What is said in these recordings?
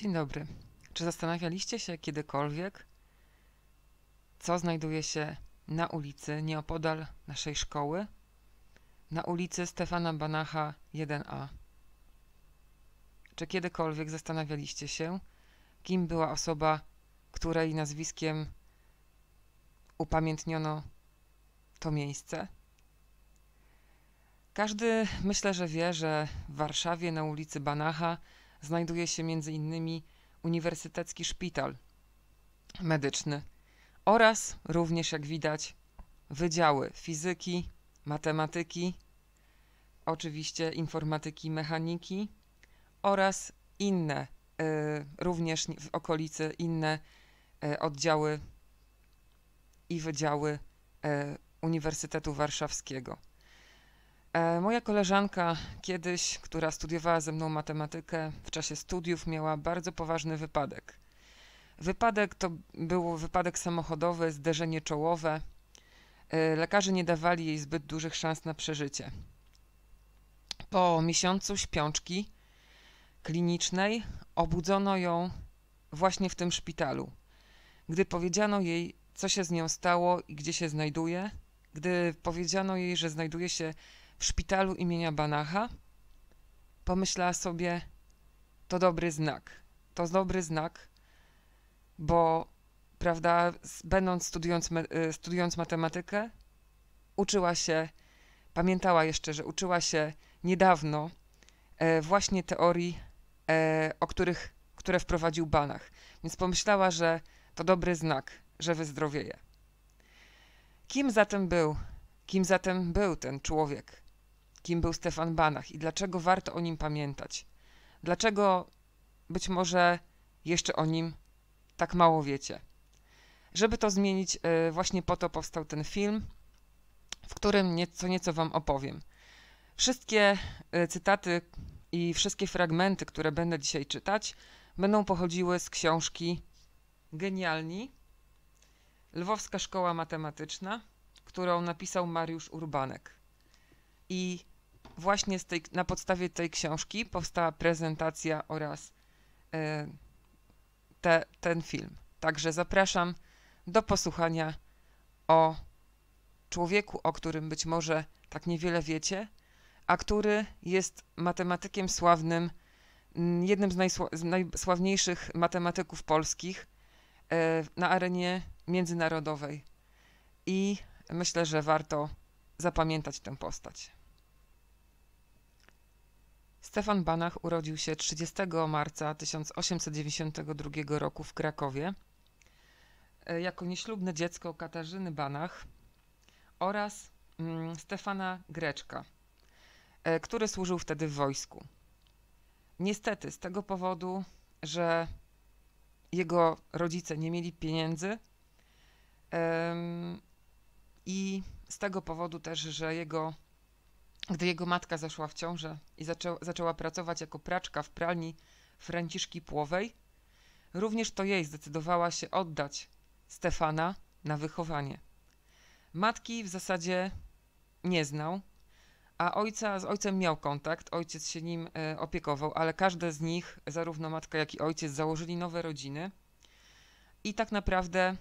Dzień dobry. Czy zastanawialiście się kiedykolwiek, co znajduje się na ulicy nieopodal naszej szkoły? Na ulicy Stefana Banacha 1A. Czy kiedykolwiek zastanawialiście się, kim była osoba, której nazwiskiem upamiętniono to miejsce? Każdy myślę, że wie, że w Warszawie na ulicy Banacha znajduje się m.in. Uniwersytecki Szpital Medyczny oraz również, jak widać, wydziały fizyki, matematyki, oczywiście informatyki, mechaniki oraz inne, y, również w okolicy inne y, oddziały i wydziały y, Uniwersytetu Warszawskiego. E, moja koleżanka kiedyś, która studiowała ze mną matematykę, w czasie studiów miała bardzo poważny wypadek. Wypadek to był wypadek samochodowy, zderzenie czołowe. E, lekarze nie dawali jej zbyt dużych szans na przeżycie. Po miesiącu śpiączki klinicznej obudzono ją właśnie w tym szpitalu. Gdy powiedziano jej, co się z nią stało i gdzie się znajduje, gdy powiedziano jej, że znajduje się w szpitalu imienia Banacha, pomyślała sobie, to dobry znak. To dobry znak, bo prawda, będąc studiując, y, studiując matematykę, uczyła się, pamiętała jeszcze, że uczyła się niedawno e, właśnie teorii, e, o których, które wprowadził Banach. Więc pomyślała, że to dobry znak, że wyzdrowieje. Kim zatem był? Kim zatem był ten człowiek? kim był Stefan Banach i dlaczego warto o nim pamiętać. Dlaczego być może jeszcze o nim tak mało wiecie. Żeby to zmienić, e, właśnie po to powstał ten film, w którym nieco, nieco Wam opowiem. Wszystkie e, cytaty i wszystkie fragmenty, które będę dzisiaj czytać, będą pochodziły z książki Genialni Lwowska Szkoła Matematyczna, którą napisał Mariusz Urbanek. I właśnie tej, na podstawie tej książki powstała prezentacja oraz e, te, ten film. Także zapraszam do posłuchania o człowieku, o którym być może tak niewiele wiecie, a który jest matematykiem sławnym, mm, jednym z, najsła, z najsławniejszych matematyków polskich e, na arenie międzynarodowej. I myślę, że warto zapamiętać tę postać. Stefan Banach urodził się 30 marca 1892 roku w Krakowie e, jako nieślubne dziecko Katarzyny Banach oraz mm, Stefana Greczka, e, który służył wtedy w wojsku. Niestety, z tego powodu, że jego rodzice nie mieli pieniędzy i z tego powodu też, że jego gdy jego matka zaszła w ciążę i zaczę zaczęła pracować jako praczka w pralni Franciszki Płowej, również to jej zdecydowała się oddać Stefana na wychowanie. Matki w zasadzie nie znał, a ojca z ojcem miał kontakt, ojciec się nim e, opiekował, ale każde z nich, zarówno matka, jak i ojciec, założyli nowe rodziny. I tak naprawdę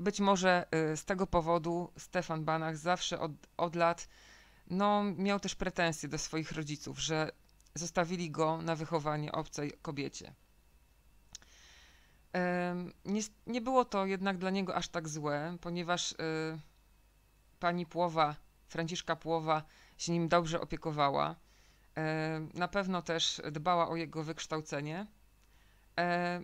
być może e, z tego powodu Stefan Banach zawsze od, od lat no, miał też pretensje do swoich rodziców, że zostawili go na wychowanie obcej kobiecie. Nie, nie było to jednak dla niego aż tak złe, ponieważ e, pani Płowa, Franciszka Płowa, się nim dobrze opiekowała. E, na pewno też dbała o jego wykształcenie. E,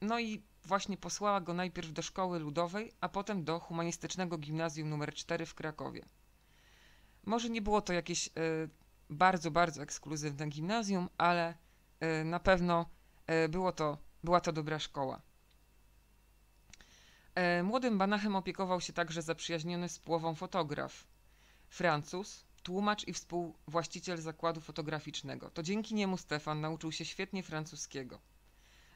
no i właśnie posłała go najpierw do szkoły ludowej, a potem do humanistycznego gimnazjum nr 4 w Krakowie. Może nie było to jakieś e, bardzo, bardzo ekskluzywne gimnazjum, ale e, na pewno e, było to, była to dobra szkoła. Młodym Banachem opiekował się także zaprzyjaźniony z Płową fotograf, Francuz, tłumacz i współwłaściciel zakładu fotograficznego. To dzięki niemu Stefan nauczył się świetnie francuskiego.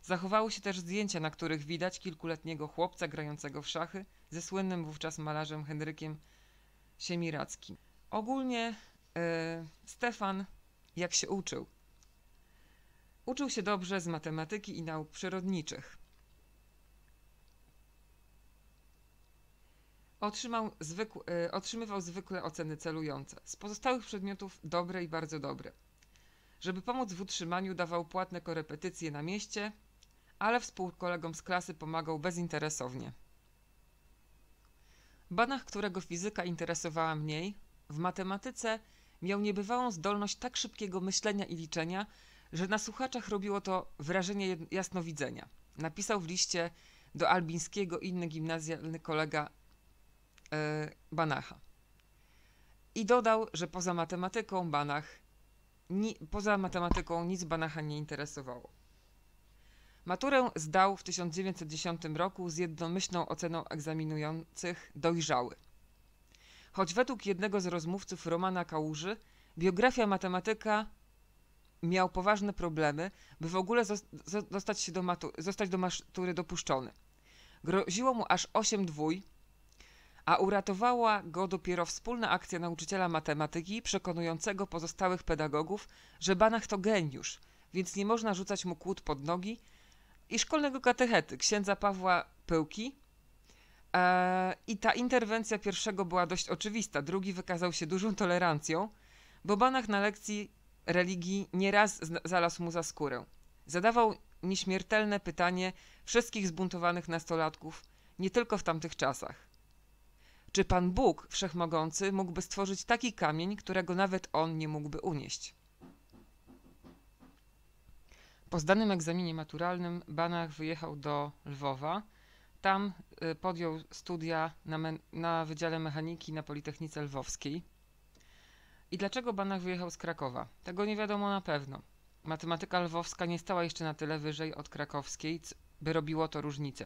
Zachowały się też zdjęcia, na których widać kilkuletniego chłopca grającego w szachy ze słynnym wówczas malarzem Henrykiem Siemirackim. Ogólnie e, Stefan, jak się uczył? Uczył się dobrze z matematyki i nauk przyrodniczych. Otrzymał zwykł, e, otrzymywał zwykle oceny celujące. Z pozostałych przedmiotów dobre i bardzo dobre. Żeby pomóc w utrzymaniu, dawał płatne korepetycje na mieście, ale współkolegom z klasy pomagał bezinteresownie. Banach, którego fizyka interesowała mniej, w matematyce miał niebywałą zdolność tak szybkiego myślenia i liczenia, że na słuchaczach robiło to wrażenie jasnowidzenia. Napisał w liście do albińskiego inny gimnazjalny kolega yy, Banacha. I dodał, że poza matematyką Banach, ni, poza matematyką nic Banacha nie interesowało. Maturę zdał w 1910 roku z jednomyślną oceną egzaminujących dojrzały choć według jednego z rozmówców Romana Kałuży biografia matematyka miał poważne problemy, by w ogóle zostać, się do matu- zostać do matury dopuszczony. Groziło mu aż 8 dwój, a uratowała go dopiero wspólna akcja nauczyciela matematyki przekonującego pozostałych pedagogów, że Banach to geniusz, więc nie można rzucać mu kłód pod nogi i szkolnego katechety księdza Pawła Pyłki, E, I ta interwencja pierwszego była dość oczywista, drugi wykazał się dużą tolerancją, bo Banach na lekcji religii nieraz zalazł mu za skórę. Zadawał nieśmiertelne pytanie wszystkich zbuntowanych nastolatków, nie tylko w tamtych czasach. Czy Pan Bóg Wszechmogący mógłby stworzyć taki kamień, którego nawet on nie mógłby unieść? Po zdanym egzaminie maturalnym Banach wyjechał do Lwowa, tam y, podjął studia na, na Wydziale Mechaniki na Politechnice Lwowskiej. I dlaczego Banach wyjechał z Krakowa? Tego nie wiadomo na pewno. Matematyka lwowska nie stała jeszcze na tyle wyżej od krakowskiej, by robiło to różnicę.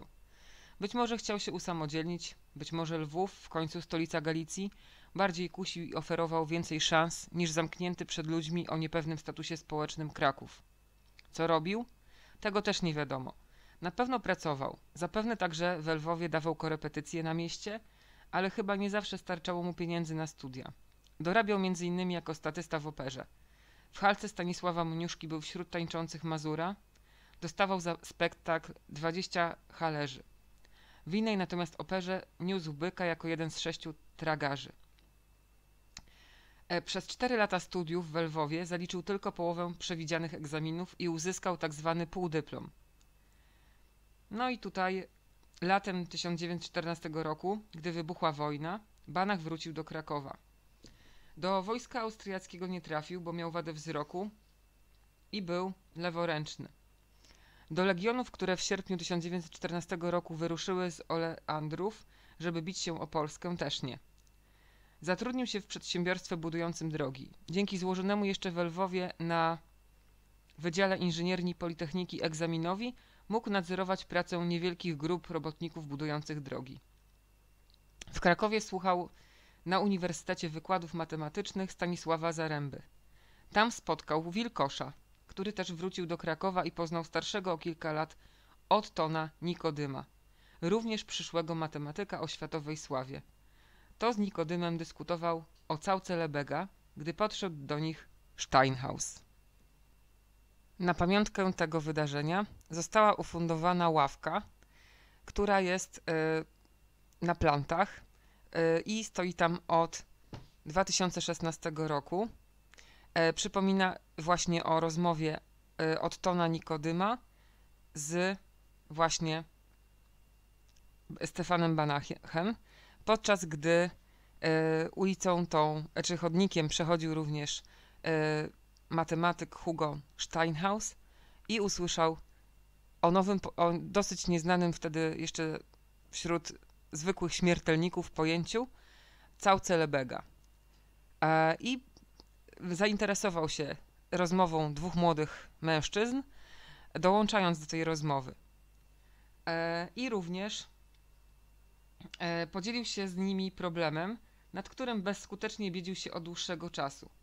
Być może chciał się usamodzielnić, być może Lwów, w końcu stolica Galicji, bardziej kusił i oferował więcej szans niż zamknięty przed ludźmi o niepewnym statusie społecznym Kraków. Co robił? Tego też nie wiadomo. Na pewno pracował, zapewne także w Lwowie dawał korepetycje na mieście, ale chyba nie zawsze starczało mu pieniędzy na studia. Dorabiał m.in. jako statysta w operze. W halce Stanisława Moniuszki był wśród tańczących Mazura. Dostawał za spektakl 20 halerzy. W innej natomiast operze niósł byka jako jeden z sześciu tragarzy. E, przez cztery lata studiów w Lwowie zaliczył tylko połowę przewidzianych egzaminów i uzyskał tzw. Tak półdyplom – no i tutaj latem 1914 roku, gdy wybuchła wojna, Banach wrócił do Krakowa. Do wojska austriackiego nie trafił, bo miał wadę wzroku i był leworęczny. Do legionów, które w sierpniu 1914 roku wyruszyły z Oleandrów, żeby bić się o Polskę, też nie. Zatrudnił się w przedsiębiorstwie budującym drogi. Dzięki złożonemu jeszcze w Lwowie na Wydziale Inżynierni Politechniki egzaminowi mógł nadzorować pracę niewielkich grup robotników budujących drogi. W Krakowie słuchał na Uniwersytecie Wykładów Matematycznych Stanisława Zaręby. Tam spotkał Wilkosza, który też wrócił do Krakowa i poznał starszego o kilka lat Ottona Nikodyma, również przyszłego matematyka o światowej sławie. To z Nikodymem dyskutował o całce Lebega, gdy podszedł do nich Steinhaus. Na pamiątkę tego wydarzenia została ufundowana ławka, która jest y, na plantach y, i stoi tam od 2016 roku. E, przypomina właśnie o rozmowie y, Ottona Nikodyma z właśnie Stefanem Banachem, podczas gdy ulicą tą, czy chodnikiem przechodził również matematyk Hugo Steinhaus i usłyszał o nowym, o dosyć nieznanym wtedy jeszcze wśród zwykłych śmiertelników pojęciu całce Lebega. E, I zainteresował się rozmową dwóch młodych mężczyzn, dołączając do tej rozmowy. E, I również e, podzielił się z nimi problemem, nad którym bezskutecznie biedził się od dłuższego czasu –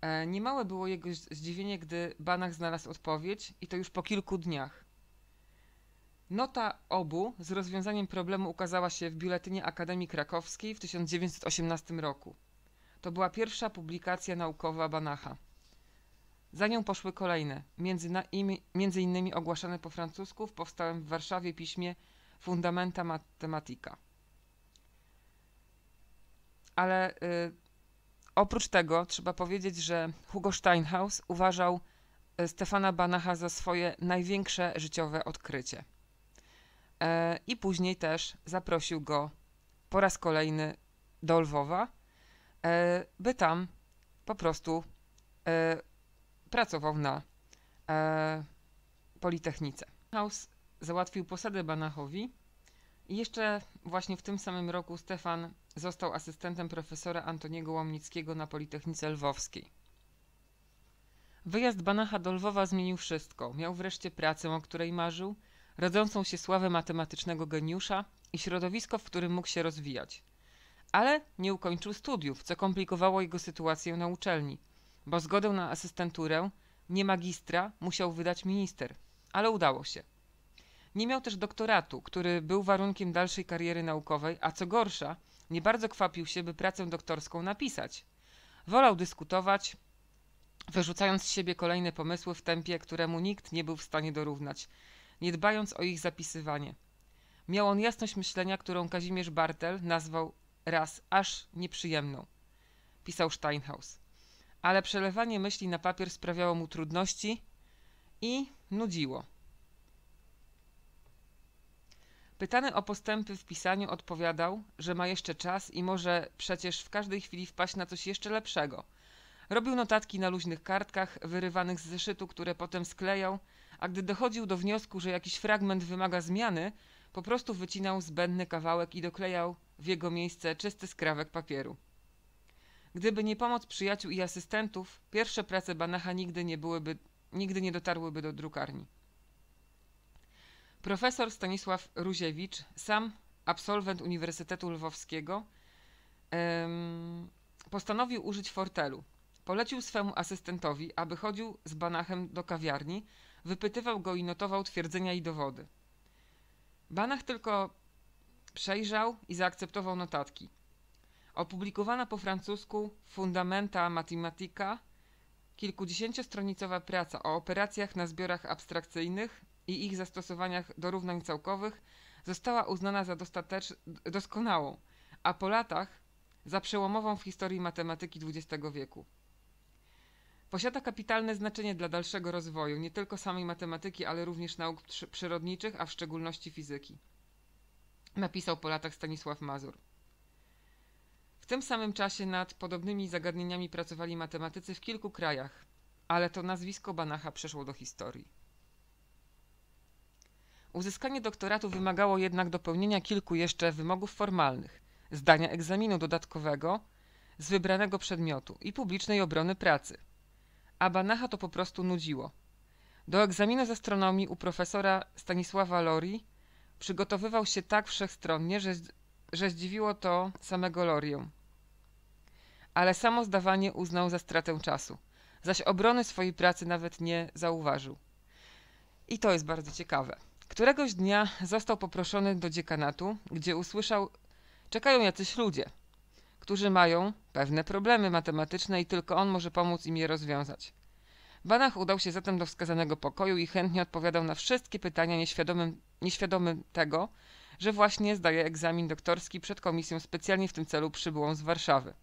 E, niemałe było jego zdziwienie, gdy Banach znalazł odpowiedź i to już po kilku dniach. Nota obu z rozwiązaniem problemu ukazała się w Biuletynie Akademii Krakowskiej w 1918 roku. To była pierwsza publikacja naukowa Banacha. Za nią poszły kolejne, między, na, między innymi ogłaszane po francusku w powstałym w Warszawie piśmie Fundamenta Matematika. Ale y, Oprócz tego trzeba powiedzieć, że Hugo Steinhaus uważał e, Stefana Banacha za swoje największe życiowe odkrycie. E, I później też zaprosił go po raz kolejny do Lwowa, e, by tam po prostu pracował na Politechnice. Haus załatwił posadę Banachowi i jeszcze właśnie w tym samym roku Stefan Został asystentem profesora Antoniego Łomnickiego na Politechnice Lwowskiej. Wyjazd Banacha do Lwowa zmienił wszystko. Miał wreszcie pracę, o której marzył, rodzącą się sławę matematycznego geniusza i środowisko, w którym mógł się rozwijać. Ale nie ukończył studiów, co komplikowało jego sytuację na uczelni, bo zgodę na asystenturę, nie magistra, musiał wydać minister, ale udało się. Nie miał też doktoratu, który był warunkiem dalszej kariery naukowej, a co gorsza, nie bardzo kwapił się, by pracę doktorską napisać. Wolał dyskutować, wyrzucając z siebie kolejne pomysły w tempie, któremu nikt nie był w stanie dorównać, nie dbając o ich zapisywanie. Miał on jasność myślenia, którą Kazimierz Bartel nazwał raz aż nieprzyjemną, pisał Steinhaus. Ale przelewanie myśli na papier sprawiało mu trudności i nudziło. Pytany o postępy w pisaniu odpowiadał, że ma jeszcze czas i może przecież w każdej chwili wpaść na coś jeszcze lepszego. Robił notatki na luźnych kartkach, wyrywanych z zeszytu, które potem sklejał, a gdy dochodził do wniosku, że jakiś fragment wymaga zmiany, po prostu wycinał zbędny kawałek i doklejał w jego miejsce czysty skrawek papieru. Gdyby nie pomoc przyjaciół i asystentów, pierwsze prace Banacha nigdy nie byłyby, nigdy nie dotarłyby do drukarni. Profesor Stanisław Ruziewicz, sam absolwent Uniwersytetu Lwowskiego, postanowił użyć fortelu. Polecił swemu asystentowi, aby chodził z Banachem do kawiarni, wypytywał go i notował twierdzenia i dowody. Banach tylko przejrzał i zaakceptował notatki. Opublikowana po francusku Fundamenta Mathematica* kilkudziesięciostronicowa praca o operacjach na zbiorach abstrakcyjnych i ich zastosowaniach do równań całkowych została uznana za dostatecz, doskonałą, a po latach za przełomową w historii matematyki XX wieku. Posiada kapitalne znaczenie dla dalszego rozwoju nie tylko samej matematyki, ale również nauk przyrodniczych, a w szczególności fizyki. Napisał po latach Stanisław Mazur. W tym samym czasie nad podobnymi zagadnieniami pracowali matematycy w kilku krajach, ale to nazwisko Banacha przeszło do historii. Uzyskanie doktoratu wymagało jednak dopełnienia kilku jeszcze wymogów formalnych: zdania egzaminu dodatkowego z wybranego przedmiotu i publicznej obrony pracy. Abanacha to po prostu nudziło. Do egzaminu z astronomii u profesora Stanisława Lori przygotowywał się tak wszechstronnie, że, że zdziwiło to samego Lorię. Ale samo zdawanie uznał za stratę czasu, zaś obrony swojej pracy nawet nie zauważył. I to jest bardzo ciekawe. Któregoś dnia został poproszony do dziekanatu, gdzie usłyszał: Czekają jacyś ludzie, którzy mają pewne problemy matematyczne i tylko on może pomóc im je rozwiązać. Banach udał się zatem do wskazanego pokoju i chętnie odpowiadał na wszystkie pytania, nieświadomym, nieświadomy tego, że właśnie zdaje egzamin doktorski przed komisją specjalnie w tym celu przybyłą z Warszawy.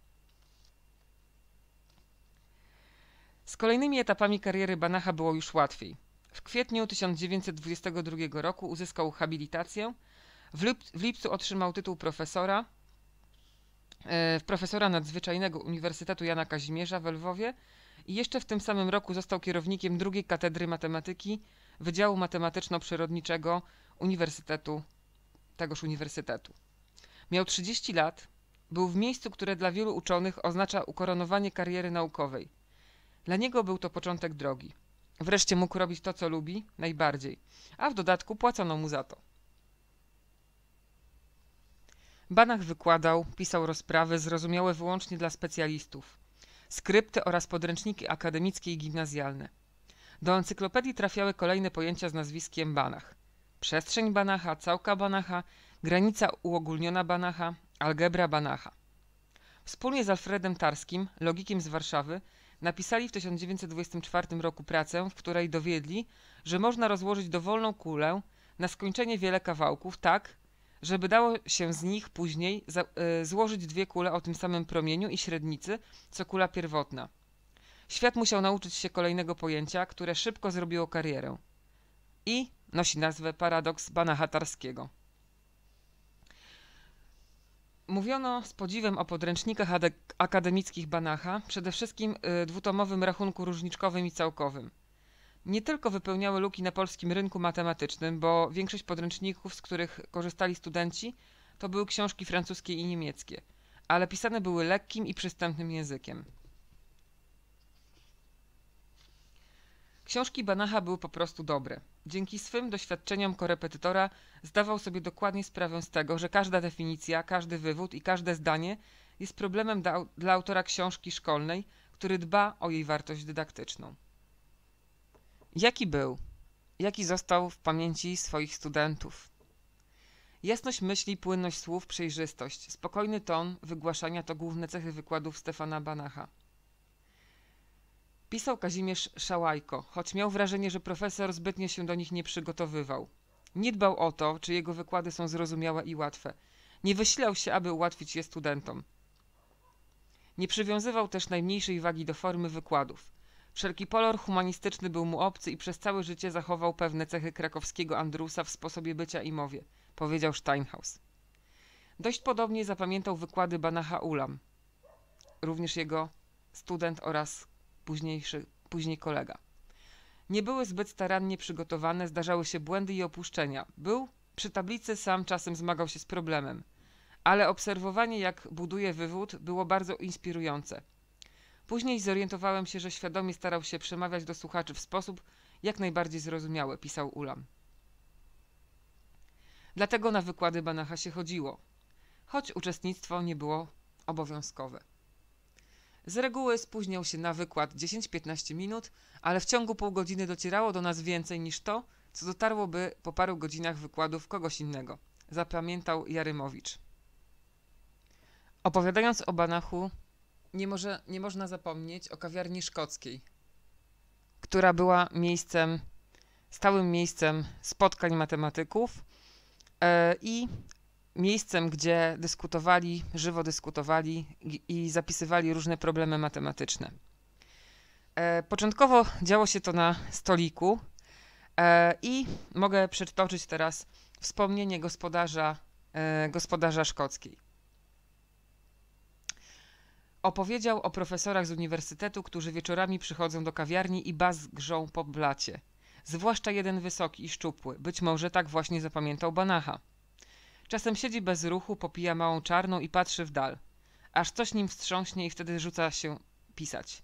Z kolejnymi etapami kariery Banacha było już łatwiej. W kwietniu 1922 roku uzyskał habilitację. W, lip, w lipcu otrzymał tytuł profesora, e, profesora nadzwyczajnego Uniwersytetu Jana Kazimierza w Lwowie i jeszcze w tym samym roku został kierownikiem drugiej katedry matematyki Wydziału Matematyczno-Przyrodniczego Uniwersytetu, tegoż uniwersytetu. Miał 30 lat, był w miejscu, które dla wielu uczonych oznacza ukoronowanie kariery naukowej. Dla niego był to początek drogi. Wreszcie mógł robić to, co lubi najbardziej, a w dodatku płacono mu za to. Banach wykładał, pisał rozprawy zrozumiałe wyłącznie dla specjalistów, skrypty oraz podręczniki akademickie i gimnazjalne. Do encyklopedii trafiały kolejne pojęcia z nazwiskiem Banach. Przestrzeń Banacha, całka Banacha, granica uogólniona Banacha, algebra Banacha. Wspólnie z Alfredem Tarskim, logikiem z Warszawy, Napisali w 1924 roku pracę, w której dowiedli, że można rozłożyć dowolną kulę na skończenie wiele kawałków tak, żeby dało się z nich później e, złożyć dwie kule o tym samym promieniu i średnicy, co kula pierwotna. Świat musiał nauczyć się kolejnego pojęcia, które szybko zrobiło karierę. I nosi nazwę paradoks Banahatarskiego. Mówiono z podziwem o podręcznikach akademickich Banacha, przede wszystkim y, dwutomowym rachunku różniczkowym i całkowym. Nie tylko wypełniały luki na polskim rynku matematycznym, bo większość podręczników, z których korzystali studenci, to były książki francuskie i niemieckie, ale pisane były lekkim i przystępnym językiem. Książki Banacha były po prostu dobre. Dzięki swym doświadczeniom korepetytora zdawał sobie dokładnie sprawę z tego, że każda definicja, każdy wywód i każde zdanie jest problemem dla, autora książki szkolnej, który dba o jej wartość dydaktyczną. Jaki był? Jaki został w pamięci swoich studentów? Jasność myśli, płynność słów, przejrzystość, spokojny ton wygłaszania to główne cechy wykładów Stefana Banacha. Pisał Kazimierz Szałajko, choć miał wrażenie, że profesor zbytnio się do nich nie przygotowywał. Nie dbał o to, czy jego wykłady są zrozumiałe i łatwe. Nie wyślał się, aby ułatwić je studentom. Nie przywiązywał też najmniejszej wagi do formy wykładów. Wszelki polor humanistyczny był mu obcy i przez całe życie zachował pewne cechy krakowskiego Andrusa w sposobie bycia i mowie, powiedział Steinhaus. Dość podobnie zapamiętał wykłady Banacha Ulam, również jego student oraz późniejszy, później kolega. Nie były zbyt starannie przygotowane, zdarzały się błędy i opuszczenia. Był przy tablicy sam czasem zmagał się z problemem, ale obserwowanie, jak buduje wywód, było bardzo inspirujące. Później zorientowałem się, że świadomie starał się przemawiać do słuchaczy w sposób jak najbardziej zrozumiały, pisał Ulam. Dlatego na wykłady Banacha się chodziło, choć uczestnictwo nie było obowiązkowe. Z reguły spóźniał się na wykład 10-15 minut, ale w ciągu pół godziny docierało do nas więcej niż to, co dotarłoby po paru godzinach wykładów kogoś innego. Zapamiętał Jarymowicz. Opowiadając o Banachu, nie, może, nie można zapomnieć o kawiarni szkockiej, która była miejscem, stałym miejscem spotkań matematyków e, i miejscem, gdzie dyskutowali, żywo dyskutowali i zapisywali różne problemy matematyczne. E, początkowo działo się to na stoliku e, i mogę przytoczyć teraz wspomnienie gospodarza, e, gospodarza szkockiej. Opowiedział o profesorach z uniwersytetu, którzy wieczorami przychodzą do kawiarni i bazgrzą po blacie. Zwłaszcza jeden wysoki i szczupły, być może tak właśnie zapamiętał Banacha – Czasem siedzi bez ruchu, popija małą czarną i patrzy w dal. Aż coś nim wstrząśnie i wtedy rzuca się pisać.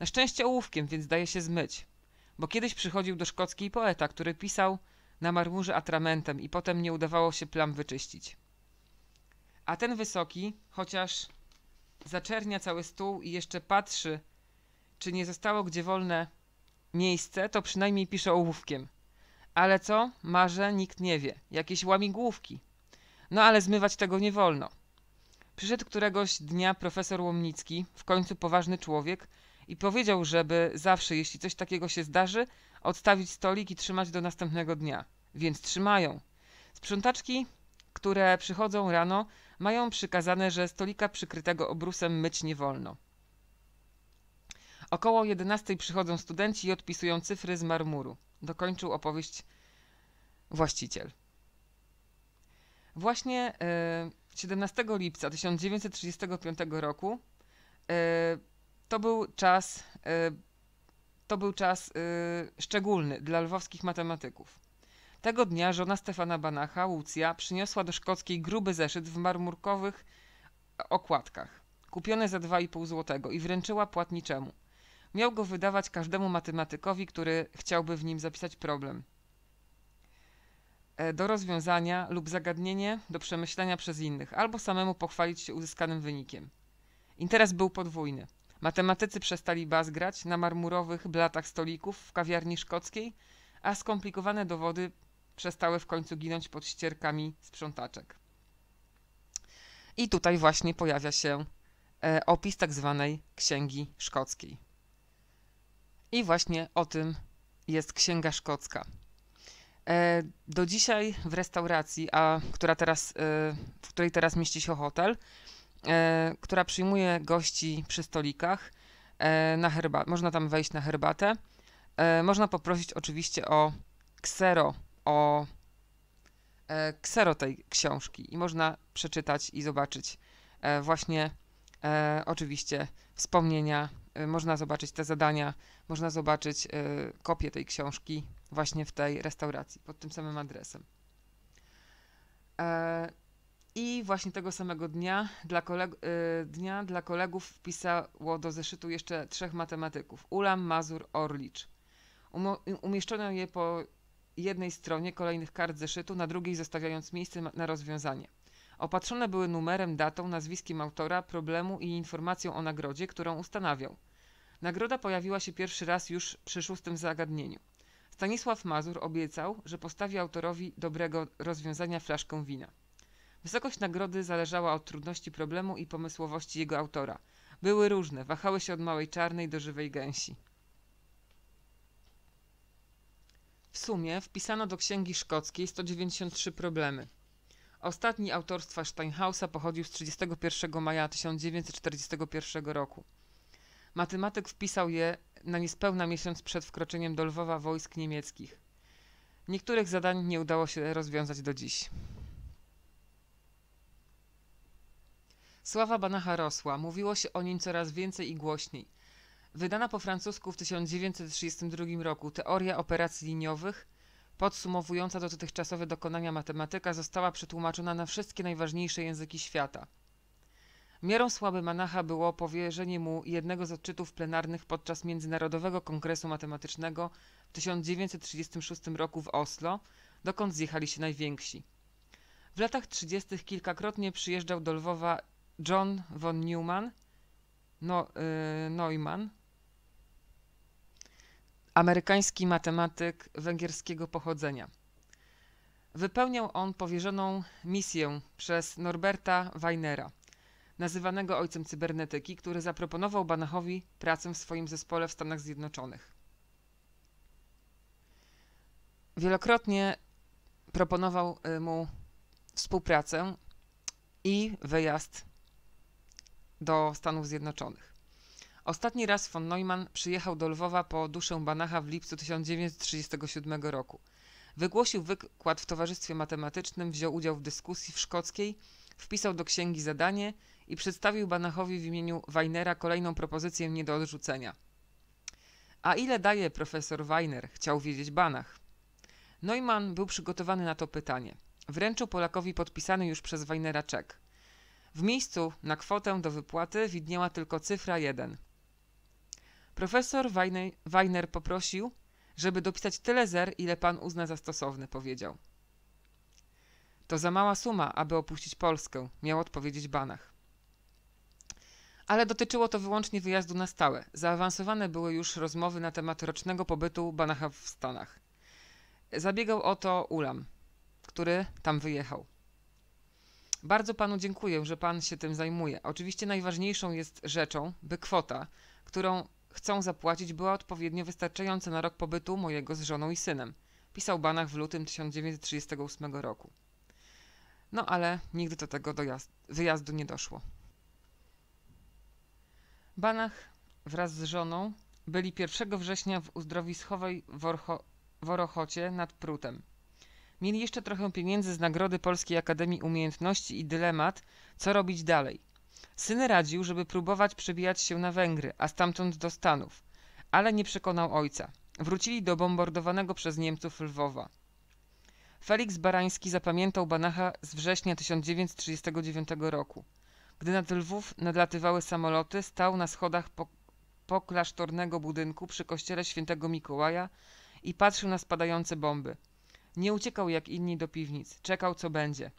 Na szczęście ołówkiem, więc daje się zmyć. Bo kiedyś przychodził do szkockiej poeta, który pisał na marmurze atramentem i potem nie udawało się plam wyczyścić. A ten wysoki, chociaż zaczernia cały stół i jeszcze patrzy, czy nie zostało gdzie wolne miejsce, to przynajmniej pisze ołówkiem. Ale co? Marze nikt nie wie. Jakieś łamigłówki. No ale zmywać tego nie wolno. Przyszedł któregoś dnia profesor Łomnicki, w końcu poważny człowiek, i powiedział, żeby zawsze, jeśli coś takiego się zdarzy, odstawić stolik i trzymać do następnego dnia. Więc trzymają. Sprzątaczki, które przychodzą rano, mają przykazane, że stolika przykrytego obrusem myć nie wolno. Około 11 przychodzą studenci i odpisują cyfry z marmuru. Dokończył opowieść właściciel. Właśnie 17 e, lipca 1935 roku e, to był czas, e, to był czas szczególny dla lwowskich matematyków. Tego dnia żona Stefana Banacha, Łucja, przyniosła do szkockiej gruby zeszyt w marmurkowych okładkach, kupiony za 2,5 zł i wręczyła płatniczemu. Miał go wydawać każdemu matematykowi, który chciałby w nim zapisać problem. E, do rozwiązania lub zagadnienie do przemyślenia przez innych, albo samemu pochwalić się uzyskanym wynikiem. Interes był podwójny. Matematycy przestali bazgrać na marmurowych blatach stolików w kawiarni szkockiej, a skomplikowane dowody przestały w końcu ginąć pod ścierkami sprzątaczek. I tutaj właśnie pojawia się e, opis tak zwanej Księgi Szkockiej. I właśnie o tym jest Księga Szkocka. E, do dzisiaj w restauracji, a która teraz, e, w której teraz mieści się hotel, e, która przyjmuje gości przy stolikach na herbatę. Można tam wejść na herbatę. Można poprosić oczywiście o ksero, o ksero tej książki i można przeczytać i zobaczyć właśnie oczywiście wspomnienia, można zobaczyć te zadania, można zobaczyć kopię tej książki, właśnie w tej restauracji pod tym samym adresem. E, I właśnie tego samego dnia dla, koleg e, dnia dla kolegów wpisało do zeszytu jeszcze trzech matematyków: Ulam, Mazur, Orlicz. umieszczono je po jednej stronie kolejnych kart zeszytu, na drugiej zostawiając miejsce na rozwiązanie. Opatrzone były numerem, datą, nazwiskiem autora, problemu i informacją o nagrodzie, którą ustanawiał. Nagroda pojawiła się pierwszy raz już przy szóstym zagadnieniu. Stanisław Mazur obiecał, że postawi autorowi dobrego rozwiązania flaszkę wina. Wysokość nagrody zależała od trudności problemu i pomysłowości jego autora. Były różne, wahały się od małej czarnej do żywej gęsi. W sumie wpisano do Księgi Szkockiej 193 problemy. Ostatni autorstwa Steinhausa pochodził z 31 maja 1941 roku. Matematyk wpisał je na niespełna miesiąc przed wkroczeniem do Lwowa wojsk niemieckich. Niektórych zadań nie udało się rozwiązać do dziś. Sława Banacha rosła, mówiło się o nim coraz więcej i głośniej. Wydana po francusku w 1932 roku teoria operacji liniowych, podsumowująca dotychczasowe dokonania matematyka, została przetłumaczona na wszystkie najważniejsze języki świata – Miarą słaby Manacha było powierzenie mu jednego z odczytów plenarnych podczas Międzynarodowego Kongresu Matematycznego w 1936 roku w Oslo, dokąd zjechali się najwięksi. W latach 30. kilkakrotnie przyjeżdżał do Lwowa John von Neumann, no, yy, Neumann, amerykański matematyk węgierskiego pochodzenia. Wypełniał on powierzoną misję przez Norberta Weinera – nazywanego ojcem cybernetyki, który zaproponował Banachowi pracę w swoim zespole w Stanach Zjednoczonych. Wielokrotnie proponował y, mu współpracę i wyjazd do Stanów Zjednoczonych. Ostatni raz von Neumann przyjechał do Lwowa po duszę Banacha w lipcu 1937 roku. Wygłosił wykład w Towarzystwie Matematycznym, wziął udział w dyskusji w szkockiej, wpisał do księgi zadanie i przedstawił Banachowi w imieniu Weinera kolejną propozycję nie do odrzucenia. A ile daje profesor Weiner? chciał wiedzieć Banach. Neumann był przygotowany na to pytanie. Wręczył Polakowi podpisany już przez Weinera czek. W miejscu na kwotę do wypłaty widniała tylko cyfra 1. Profesor Weiner, Weiner poprosił, żeby dopisać tyle zer, ile pan uzna za stosowne, powiedział. To za mała suma, aby opuścić Polskę, miał odpowiedzieć Banach ale dotyczyło to wyłącznie wyjazdu na stałe. Zaawansowane były już rozmowy na temat rocznego pobytu Banacha w Stanach. Zabiegał o to Ulam, który tam wyjechał. Bardzo panu dziękuję, że pan się tym zajmuje. Oczywiście najważniejszą jest rzeczą, by kwota, którą chcą zapłacić, była odpowiednio wystarczająca na rok pobytu mojego z żoną i synem. Pisał Banach w lutym 1938 roku. No ale nigdy do tego dojazd- wyjazdu nie doszło. Banach wraz z żoną byli 1 września w uzdrowiskowej Worcho Worochocie nad Prutem. Mieli jeszcze trochę pieniędzy z Nagrody Polskiej Akademii Umiejętności i dylemat, co robić dalej. Syn radził, żeby próbować przebijać się na Węgry, a stamtąd do Stanów, ale nie przekonał ojca. Wrócili do bombardowanego przez Niemców Lwowa. Felix Barański zapamiętał Banacha z września 1939 roku. Gdy nad Lwów nadlatywały samoloty, stał na schodach po, poklasztornego budynku przy kościele świętego Mikołaja i patrzył na spadające bomby. Nie uciekał jak inni do piwnic, czekał co będzie.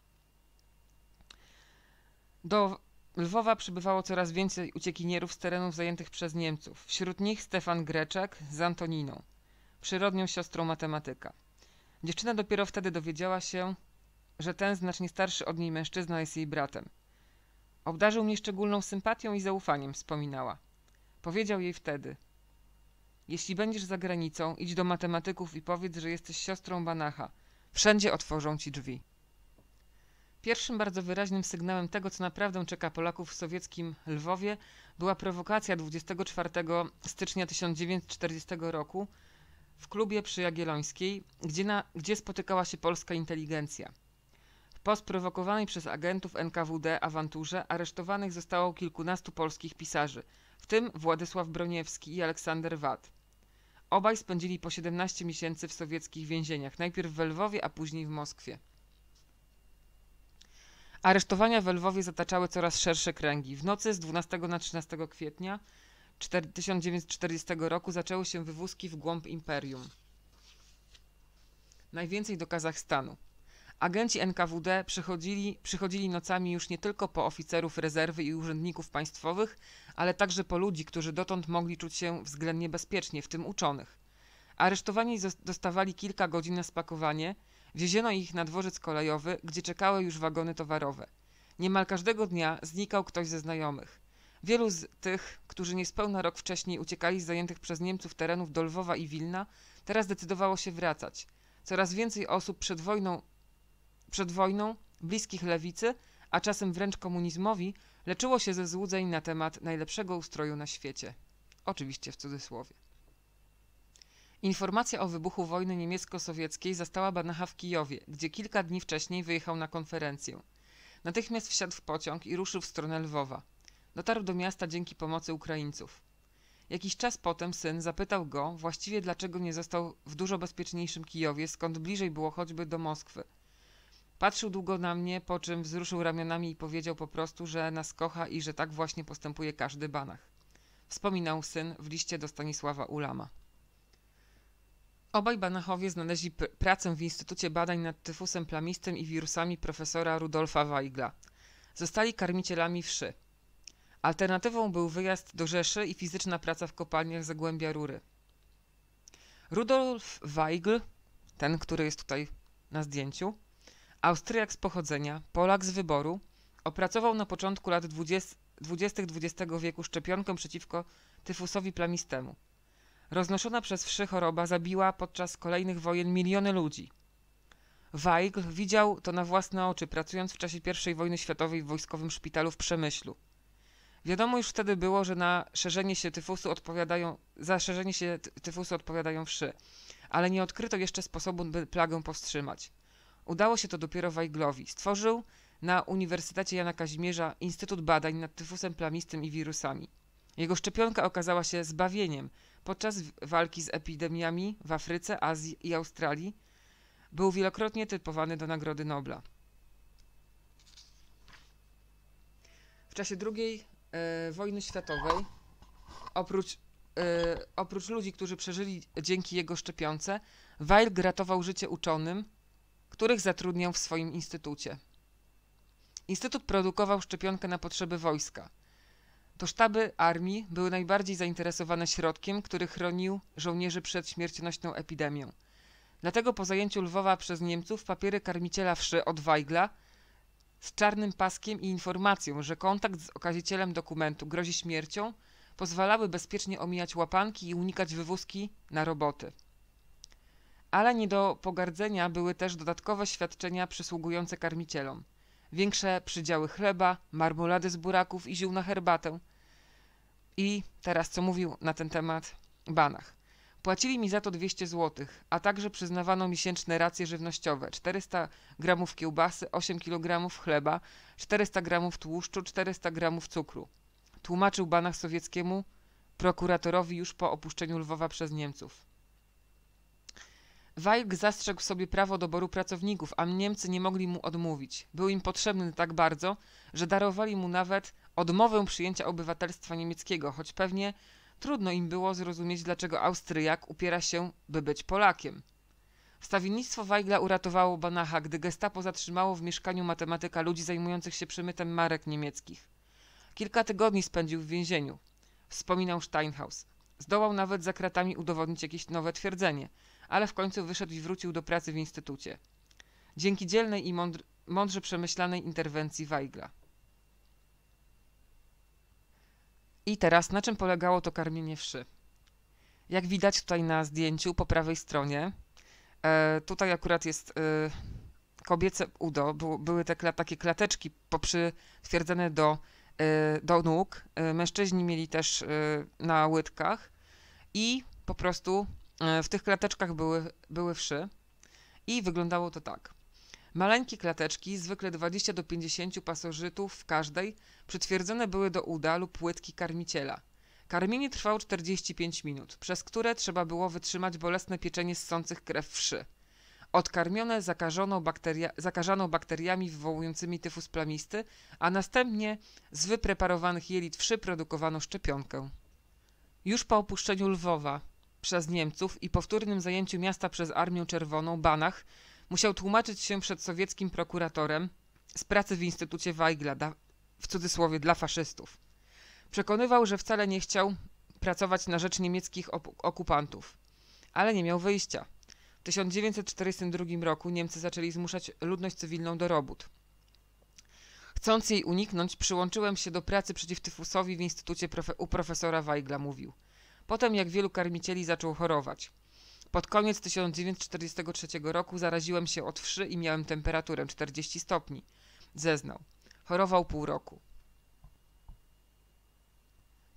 Do Lwowa przybywało coraz więcej uciekinierów z terenów zajętych przez Niemców. Wśród nich Stefan Greczak z Antoniną, przyrodnią siostrą matematyka. Dziewczyna dopiero wtedy dowiedziała się, że ten znacznie starszy od niej mężczyzna jest jej bratem. Obdarzył mnie szczególną sympatią i zaufaniem, wspominała. Powiedział jej wtedy: Jeśli będziesz za granicą, idź do matematyków i powiedz, że jesteś siostrą Banacha. Wszędzie otworzą ci drzwi. Pierwszym bardzo wyraźnym sygnałem tego, co naprawdę czeka Polaków w sowieckim Lwowie, była prowokacja 24 stycznia 1940 roku w klubie przy Jagiellońskiej, gdzie, na, gdzie spotykała się polska inteligencja. Po sprowokowanej przez agentów NKWD awanturze aresztowanych zostało kilkunastu polskich pisarzy, w tym Władysław Broniewski i Aleksander Wad. Obaj spędzili po 17 miesięcy w sowieckich więzieniach, najpierw w Lwowie, a później w Moskwie. Aresztowania w Lwowie zataczały coraz szersze kręgi. W nocy z 12 na 13 kwietnia 1940 roku zaczęły się wywózki w głąb imperium. Najwięcej do Kazachstanu. Agenci NKWD przychodzili, przychodzili nocami już nie tylko po oficerów rezerwy i urzędników państwowych, ale także po ludzi, którzy dotąd mogli czuć się względnie bezpiecznie, w tym uczonych. Aresztowani dostawali kilka godzin na spakowanie, wieziono ich na dworzec kolejowy, gdzie czekały już wagony towarowe. Niemal każdego dnia znikał ktoś ze znajomych. Wielu z tych, którzy niespełna rok wcześniej uciekali z zajętych przez Niemców terenów do Lwowa i Wilna, teraz decydowało się wracać. Coraz więcej osób przed wojną przed wojną bliskich lewicy, a czasem wręcz komunizmowi, leczyło się ze złudzeń na temat najlepszego ustroju na świecie. Oczywiście w cudzysłowie. Informacja o wybuchu wojny niemiecko-sowieckiej zastała Banacha w Kijowie, gdzie kilka dni wcześniej wyjechał na konferencję. Natychmiast wsiadł w pociąg i ruszył w stronę Lwowa. Dotarł do miasta dzięki pomocy Ukraińców. Jakiś czas potem syn zapytał go właściwie dlaczego nie został w dużo bezpieczniejszym Kijowie, skąd bliżej było choćby do Moskwy – Patrzył długo na mnie, po czym wzruszył ramionami i powiedział po prostu, że nas kocha i że tak właśnie postępuje każdy banach. Wspominał syn w liście do Stanisława Ulama. Obaj banachowie znaleźli pr pracę w Instytucie Badań nad Tyfusem Plamistym i Wirusami profesora Rudolfa Weigla. Zostali karmicielami wszy. Alternatywą był wyjazd do Rzeszy i fizyczna praca w kopalniach Zagłębia Rury. Rudolf Weigl, ten, który jest tutaj na zdjęciu, Austriak z pochodzenia, Polak z wyboru, opracował na początku lat 20. XX wieku szczepionkę przeciwko tyfusowi plamistemu. Roznoszona przez wszy choroba zabiła podczas kolejnych wojen miliony ludzi. Weigl widział to na własne oczy, pracując w czasie I wojny światowej w wojskowym szpitalu w Przemyślu. Wiadomo już wtedy było, że na szerzenie się tyfusu odpowiadają, za szerzenie się tyfusu odpowiadają wszy, ale nie odkryto jeszcze sposobu, by plagę powstrzymać. Udało się to dopiero Weiglowi. Stworzył na Uniwersytecie Jana Kazimierza Instytut Badań nad Tyfusem Plamistym i Wirusami. Jego szczepionka okazała się zbawieniem podczas walki z epidemiami w Afryce, Azji i Australii. Był wielokrotnie typowany do Nagrody Nobla. W czasie II e, wojny światowej, oprócz, e, oprócz ludzi, którzy przeżyli dzięki jego szczepionce, Weil ratował życie uczonym, których zatrudniał w swoim instytucie. Instytut produkował szczepionkę na potrzeby wojska. To sztaby armii były najbardziej zainteresowane środkiem, który chronił żołnierzy przed śmiercionośną epidemią. Dlatego po zajęciu Lwowa przez Niemców papiery karmiciela wszy od Weigla z czarnym paskiem i informacją, że kontakt z okazicielem dokumentu grozi śmiercią, pozwalały bezpiecznie omijać łapanki i unikać wywózki na roboty ale nie do pogardzenia były też dodatkowe świadczenia przysługujące karmicielom. Większe przydziały chleba, marmolady z buraków i ziół na herbatę. I teraz co mówił na ten temat Banach. Płacili mi za to 200 zł, a także przyznawano miesięczne racje żywnościowe: 400 gramów kiełbasy, 8 kg chleba, 400 gramów tłuszczu, 400 gramów cukru. Tłumaczył Banach sowieckiemu prokuratorowi już po opuszczeniu Lwowa przez Niemców. Wajg zastrzegł sobie prawo doboru pracowników, a Niemcy nie mogli mu odmówić. Był im potrzebny tak bardzo, że darowali mu nawet odmowę przyjęcia obywatelstwa niemieckiego, choć pewnie trudno im było zrozumieć, dlaczego Austriak upiera się, by być Polakiem. Stawiennictwo Weigla uratowało Banacha, gdy gestapo zatrzymało w mieszkaniu matematyka ludzi zajmujących się przemytem marek niemieckich. Kilka tygodni spędził w więzieniu. Wspominał Steinhaus. Zdołał nawet za kratami udowodnić jakieś nowe twierdzenie – ale w końcu wyszedł i wrócił do pracy w instytucie. Dzięki dzielnej i mądrze przemyślanej interwencji Weigla. I teraz na czym polegało to karmienie wszy? Jak widać tutaj na zdjęciu po prawej stronie, e, tutaj akurat jest e, kobiece udo, były te, takie klateczki poprzytwierdzone do, e, do nóg, e, mężczyźni mieli też e, na łydkach i po prostu E, w tych klateczkach były, były wszy i wyglądało to tak. Maleńkie klateczki, zwykle 20 do 50 pasożytów w każdej, przytwierdzone były do uda lub płytki karmiciela. Karmienie trwało 45 minut, przez które trzeba było wytrzymać bolesne pieczenie ssących krew wszy. Odkarmione zakażono bakteria zakażano bakteriami wywołującymi tyfus plamisty, a następnie z wypreparowanych jelit wszy produkowano szczepionkę. Już po opuszczeniu Lwowa przez Niemców i powtórnym zajęciu miasta przez Armię Czerwoną Banach musiał tłumaczyć się przed sowieckim prokuratorem z pracy w Instytucie Weigla, w cudzysłowie dla faszystów. Przekonywał, że wcale nie chciał pracować na rzecz niemieckich okupantów, ale nie miał wyjścia. W 1942 roku Niemcy zaczęli zmuszać ludność cywilną do robót. Chcąc jej uniknąć, przyłączyłem się do pracy przeciw tyfusowi w instytucie profe u profesora Weigla, mówił potem jak wielu karmicieli zaczął chorować. Pod koniec 1943 roku zaraziłem się od wszy i miałem temperaturę 40 stopni. Zeznał. Chorował pół roku.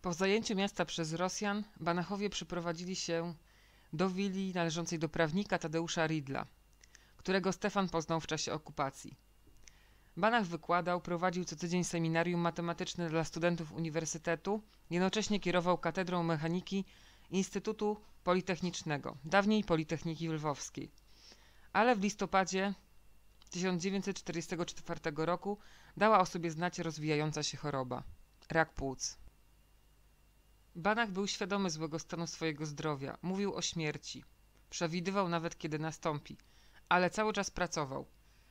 Po zajęciu miasta przez Rosjan, Banachowie przyprowadzili się do willi należącej do prawnika Tadeusza Ridla, którego Stefan poznał w czasie okupacji. Banach wykładał, prowadził co tydzień seminarium matematyczne dla studentów uniwersytetu, jednocześnie kierował katedrą mechaniki Instytutu Politechnicznego, dawniej Politechniki Lwowskiej. Ale w listopadzie 1944 roku dała o sobie znać rozwijająca się choroba rak płuc. Banach był świadomy złego stanu swojego zdrowia, mówił o śmierci. Przewidywał nawet kiedy nastąpi, ale cały czas pracował.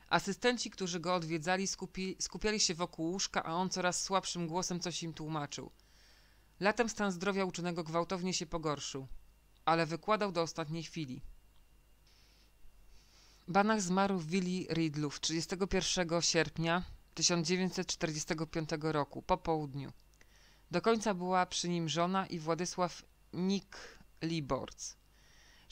Asystenci, którzy go odwiedzali, skupi skupiali się wokół łóżka, a on coraz słabszym głosem coś im tłumaczył. Latem stan zdrowia uczonego gwałtownie się pogorszył, ale wykładał do ostatniej chwili. Banach zmarł w willi Ridlów 31 sierpnia 1945 roku, po południu. Do końca była przy nim żona i Władysław Nick Liborc.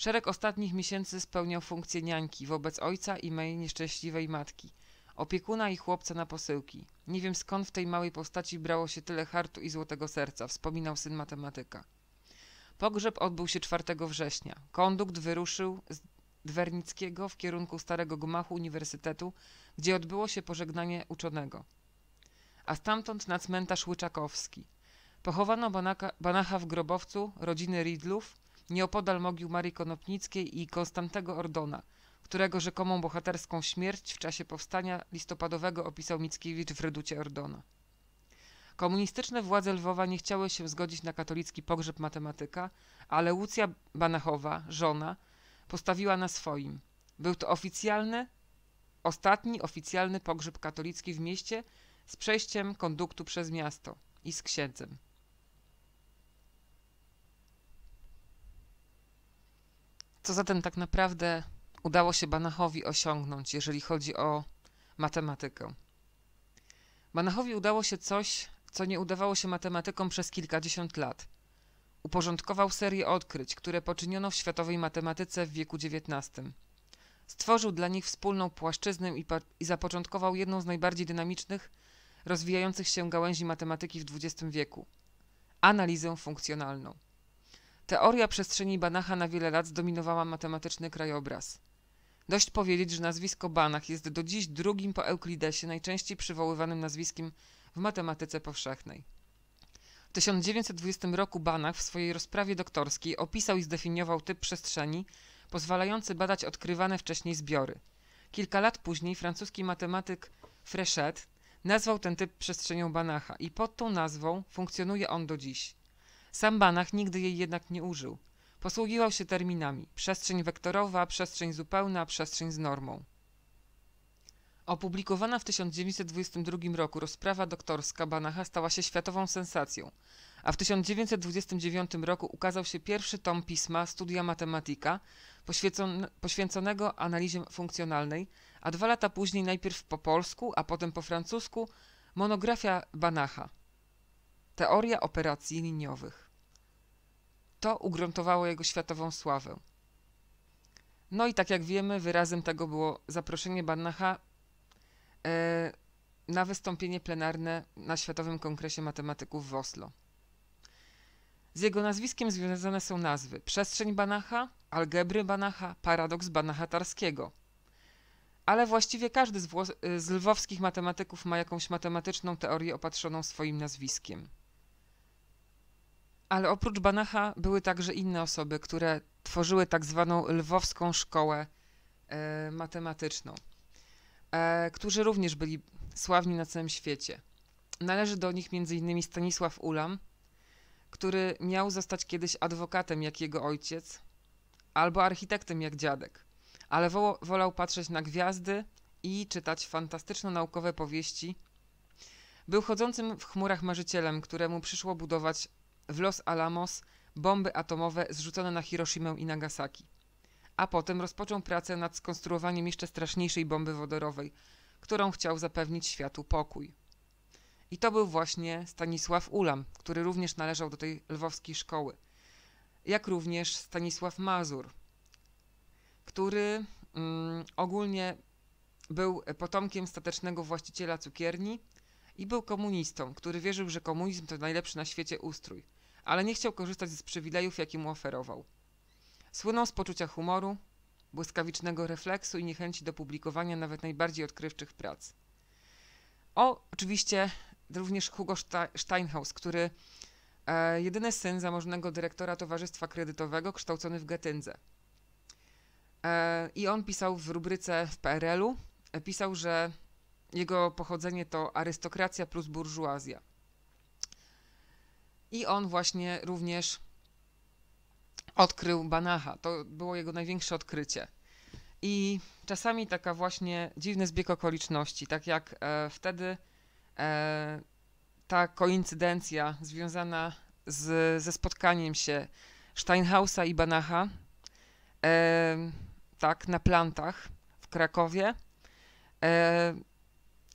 Szereg ostatnich miesięcy spełniał funkcję niańki wobec ojca i mej nieszczęśliwej matki, opiekuna i chłopca na posyłki. Nie wiem skąd w tej małej postaci brało się tyle hartu i złotego serca, wspominał syn matematyka. Pogrzeb odbył się 4 września. Kondukt wyruszył z Dwernickiego w kierunku starego gmachu uniwersytetu, gdzie odbyło się pożegnanie uczonego. A stamtąd na cmentarz Łyczakowski. Pochowano Banaka, Banacha w grobowcu rodziny Ridlów – nieopodal mogił Marii Konopnickiej i Konstantego Ordona, którego rzekomą bohaterską śmierć w czasie powstania listopadowego opisał Mickiewicz w reducie Ordona. Komunistyczne władze Lwowa nie chciały się zgodzić na katolicki pogrzeb matematyka, ale Łucja Banachowa, żona, postawiła na swoim. Był to oficjalny, ostatni oficjalny pogrzeb katolicki w mieście z przejściem konduktu przez miasto i z księdzem. Co zatem tak naprawdę udało się Banachowi osiągnąć, jeżeli chodzi o matematykę? Banachowi udało się coś, co nie udawało się matematykom przez kilkadziesiąt lat. Uporządkował serię odkryć, które poczyniono w światowej matematyce w wieku XIX. Stworzył dla nich wspólną płaszczyznę i, i zapoczątkował jedną z najbardziej dynamicznych, rozwijających się gałęzi matematyki w XX wieku analizę funkcjonalną. Teoria przestrzeni Banacha na wiele lat zdominowała matematyczny krajobraz. Dość powiedzieć, że nazwisko Banach jest do dziś drugim po Euklidesie najczęściej przywoływanym nazwiskiem w matematyce powszechnej. W 1920 roku Banach w swojej rozprawie doktorskiej opisał i zdefiniował typ przestrzeni pozwalający badać odkrywane wcześniej zbiory. Kilka lat później francuski matematyk Fréchet nazwał ten typ przestrzenią Banacha i pod tą nazwą funkcjonuje on do dziś. Sam Banach nigdy jej jednak nie użył. Posługiwał się terminami przestrzeń wektorowa, przestrzeń zupełna, przestrzeń z normą. Opublikowana w 1922 roku rozprawa doktorska Banacha stała się światową sensacją, a w 1929 roku ukazał się pierwszy tom pisma Studia Matematyka poświęconego analizie funkcjonalnej, a dwa lata później najpierw po polsku, a potem po francusku monografia Banacha – Teoria operacji liniowych. To ugruntowało jego światową sławę. No i tak jak wiemy, wyrazem tego było zaproszenie Bannacha e, na wystąpienie plenarne na Światowym Kongresie Matematyków w Oslo. Z jego nazwiskiem związane są nazwy przestrzeń Banacha, algebry Banacha, paradoks tarskiego Ale właściwie każdy z, z lwowskich matematyków ma jakąś matematyczną teorię opatrzoną swoim nazwiskiem. Ale oprócz Banacha były także inne osoby, które tworzyły tak zwaną lwowską szkołę e, matematyczną, e, którzy również byli sławni na całym świecie. Należy do nich m.in. Stanisław Ulam, który miał zostać kiedyś adwokatem jak jego ojciec, albo architektem jak dziadek, ale wo wolał patrzeć na gwiazdy i czytać fantastyczno-naukowe powieści. Był chodzącym w chmurach marzycielem, któremu przyszło budować w Los Alamos bomby atomowe zrzucone na Hiroshimę i Nagasaki. A potem rozpoczął pracę nad skonstruowaniem jeszcze straszniejszej bomby wodorowej, którą chciał zapewnić światu pokój. I to był właśnie Stanisław Ulam, który również należał do tej lwowskiej szkoły. Jak również Stanisław Mazur, który mm, ogólnie był potomkiem statecznego właściciela cukierni, i był komunistą, który wierzył, że komunizm to najlepszy na świecie ustrój, ale nie chciał korzystać z przywilejów, jakie mu oferował. Słynął z poczucia humoru, błyskawicznego refleksu i niechęci do publikowania nawet najbardziej odkrywczych prac. O, oczywiście również Hugo Steinhaus, który e, jedyny syn zamożnego dyrektora Towarzystwa Kredytowego kształcony w Getyndze. E, I on pisał w rubryce w PRL-u, e, pisał, że jego pochodzenie to arystokracja plus burżuazja. I on właśnie również odkrył Banacha. To było jego największe odkrycie. I czasami taka właśnie dziwny zbieg okoliczności, tak jak e, wtedy e, ta koincydencja związana z, ze spotkaniem się Steinhausa i Banacha, e, tak, na plantach w Krakowie, e,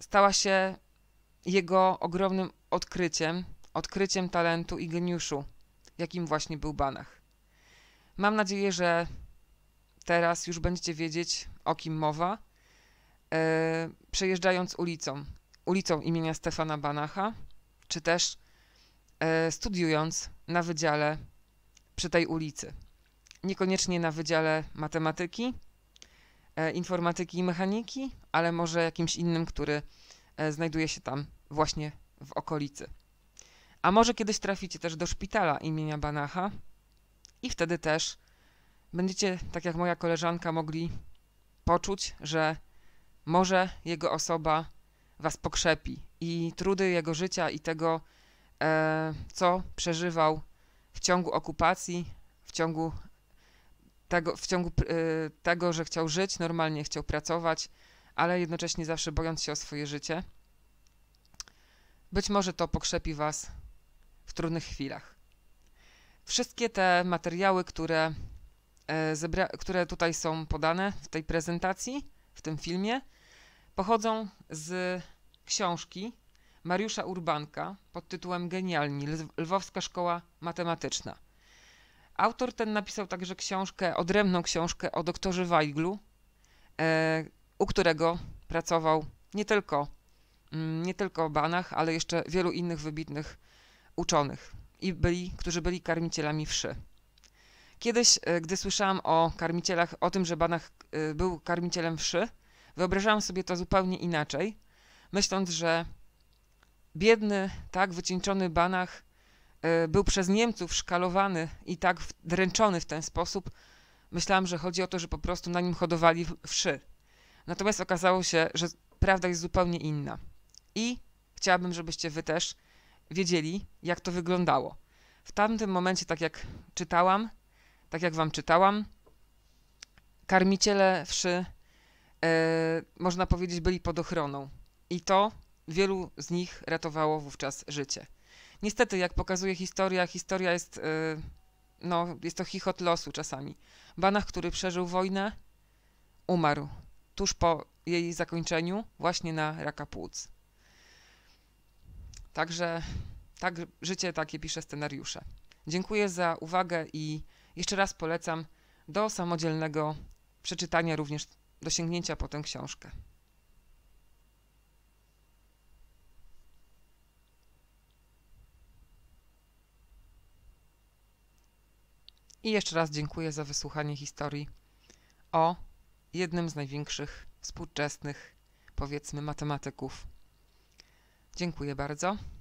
stała się jego ogromnym odkryciem, odkryciem talentu i geniuszu, jakim właśnie był Banach. Mam nadzieję, że teraz już będziecie wiedzieć, o kim mowa, yy, przejeżdżając ulicą, ulicą imienia Stefana Banacha, czy też yy, studiując na wydziale przy tej ulicy. Niekoniecznie na wydziale matematyki, E, informatyki i mechaniki, ale może jakimś innym, który e, znajduje się tam właśnie w okolicy. A może kiedyś traficie też do szpitala imienia Banacha i wtedy też będziecie, tak jak moja koleżanka, mogli poczuć, że może jego osoba was pokrzepi i trudy jego życia i tego, e, co przeżywał w ciągu okupacji, w ciągu tego, w ciągu y, tego, że chciał żyć, normalnie chciał pracować, ale jednocześnie zawsze bojąc się o swoje życie. Być może to pokrzepi Was w trudnych chwilach. Wszystkie te materiały, które, e, które tutaj są podane w tej prezentacji, w tym filmie, pochodzą z książki Mariusza Urbanka pod tytułem Genialni Lwowska Szkoła Matematyczna. Autor ten napisał także książkę, odrębną książkę o doktorze Weiglu, e, u którego pracował nie tylko, mm, nie tylko Banach, ale jeszcze wielu innych wybitnych uczonych, i byli, którzy byli karmicielami wszy. Kiedyś, e, gdy słyszałam o karmicielach, o tym, że Banach e, był karmicielem wszy, wyobrażałam sobie to zupełnie inaczej, myśląc, że biedny, tak wycieńczony Banach Y, był przez Niemców szkalowany i tak dręczony w ten sposób, myślałam, że chodzi o to, że po prostu na nim hodowali wszy. Natomiast okazało się, że prawda jest zupełnie inna. I chciałabym, żebyście wy też wiedzieli, jak to wyglądało. W tamtym momencie, tak jak czytałam, tak jak wam czytałam, karmiciele wszy, y, można powiedzieć, byli pod ochroną. I to wielu z nich ratowało wówczas życie. Niestety, jak pokazuje historia, historia jest, y, no, jest to chichot losu czasami. Banach, który przeżył wojnę, umarł tuż po jej zakończeniu, właśnie na raka płuc. Także tak, życie takie pisze scenariusze. Dziękuję za uwagę i jeszcze raz polecam do samodzielnego przeczytania, również dosięgnięcia tę książkę. I jeszcze raz dziękuję za wysłuchanie historii o jednym z największych współczesnych, powiedzmy, matematyków. Dziękuję bardzo.